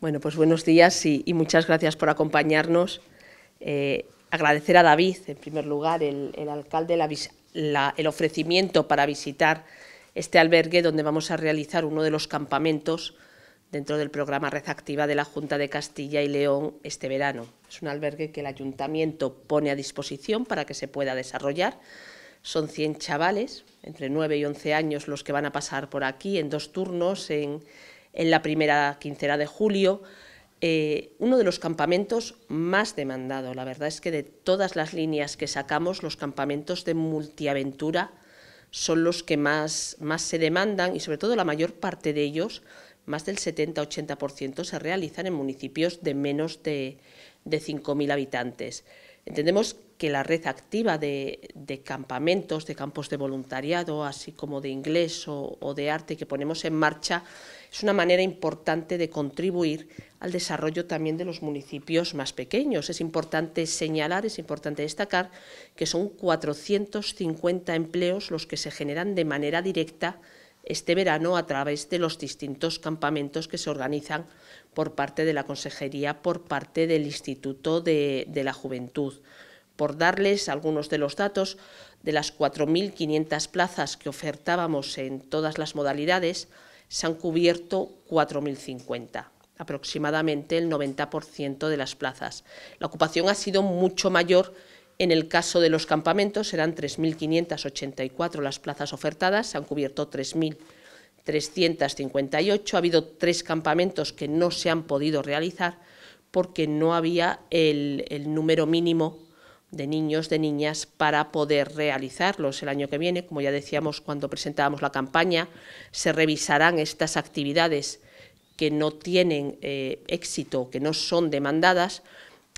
Bueno, pues buenos días y, muchas gracias por acompañarnos. Eh, agradecer a David, en primer lugar, el, alcalde, el ofrecimiento para visitar este albergue donde vamos a realizar uno de los campamentos dentro del programa Red Activa de la Junta de Castilla y León este verano. Es un albergue que el ayuntamiento pone a disposición para que se pueda desarrollar. Son 100 chavales, entre 9 y 11 años, los que van a pasar por aquí en dos turnos, en en la primera quincena de julio, eh, uno de los campamentos más demandado. La verdad es que de todas las líneas que sacamos, los campamentos de multiaventura son los que más, más se demandan y sobre todo la mayor parte de ellos, más del 70-80%, se realizan en municipios de menos de, de 5.000 habitantes. Entendemos que la red activa de, campamentos, de campos de voluntariado, así como de inglés o, de arte que ponemos en marcha, es una manera importante de contribuir al desarrollo también de los municipios más pequeños. Es importante señalar, es importante destacar que son 450 empleos los que se generan de manera directa este verano a través de los distintos campamentos que se organizan por parte de la Consejería, por parte del Instituto de la Juventud por darles algunos de los datos, de las 4.500 plazas que ofertábamos en todas las modalidades, se han cubierto 4.050, aproximadamente el 90% de las plazas. La ocupación ha sido mucho mayor en el caso de los campamentos, eran 3.584 las plazas ofertadas, se han cubierto 3.358, ha habido tres campamentos que no se han podido realizar porque no había el, número mínimo de niños, de niñas, para poder realizarlos el año que viene. Como ya decíamos cuando presentábamos la campaña, se revisarán estas actividades que no tienen eh, éxito, que no son demandadas,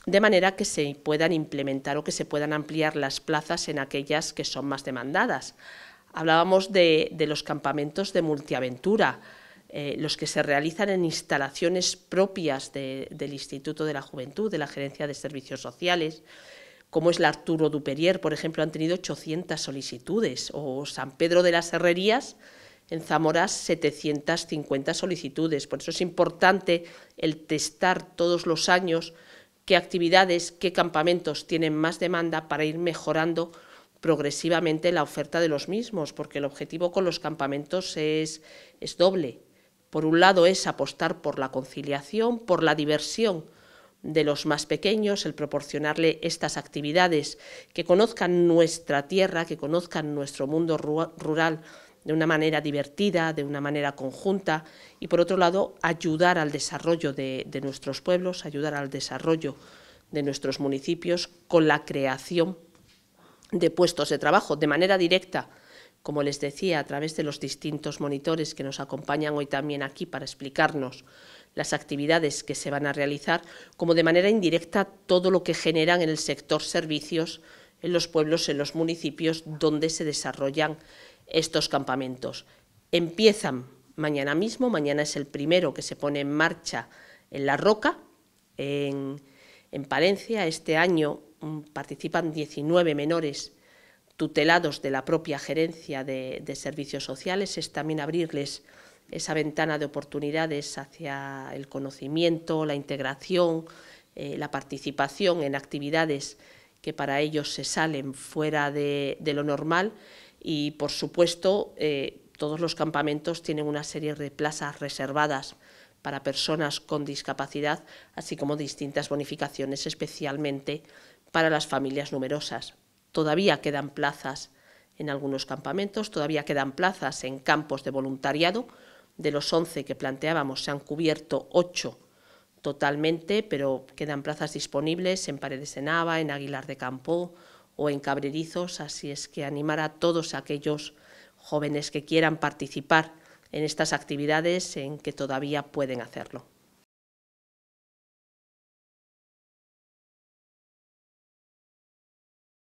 de manera que se puedan implementar o que se puedan ampliar las plazas en aquellas que son más demandadas. Hablábamos de, los campamentos de multiaventura, eh, los que se realizan en instalaciones propias del Instituto de la Juventud, de la Gerencia de Servicios Sociales, como es la Arturo Duperier, por ejemplo, han tenido 800 solicitudes, o San Pedro de las Herrerías, en Zamora 750 solicitudes. Por eso es importante el testar todos los años qué actividades, qué campamentos tienen más demanda para ir mejorando progresivamente la oferta de los mismos, porque el objetivo con los campamentos es, es doble. Por un lado es apostar por la conciliación, por la diversión, de los más pequeños, el proporcionarle estas actividades, que conozcan nuestra tierra, que conozcan nuestro mundo rural de una manera divertida, de una manera conjunta, y por otro lado, ayudar al desarrollo de, de nuestros pueblos, ayudar al desarrollo de nuestros municipios con la creación de puestos de trabajo de manera directa, como les decía, a través de los distintos monitores que nos acompañan hoy también aquí para explicarnos las actividades que se van a realizar, como de manera indirecta todo lo que generan en el sector servicios, en los pueblos, en los municipios donde se desarrollan estos campamentos. Empiezan mañana mismo, mañana es el primero que se pone en marcha en La Roca, en, Palencia. Este año mm, participan 19 menores tutelados de la propia Gerencia de, de Servicios Sociales. Es también abrirles esa ventana de oportunidades hacia el conocimiento, la integración, eh, la participación en actividades que para ellos se salen fuera de, lo normal y, por supuesto, eh, todos los campamentos tienen una serie de plazas reservadas para personas con discapacidad, así como distintas bonificaciones, especialmente para las familias numerosas. Todavía quedan plazas en algunos campamentos, todavía quedan plazas en campos de voluntariado, de los 11 que planteábamos se han cubierto 8 totalmente, pero quedan plazas disponibles en Paredes de Nava, en Aguilar de Campo o en Cabrerizos, así es que animar a todos aquellos jóvenes que quieran participar en estas actividades en que todavía pueden hacerlo.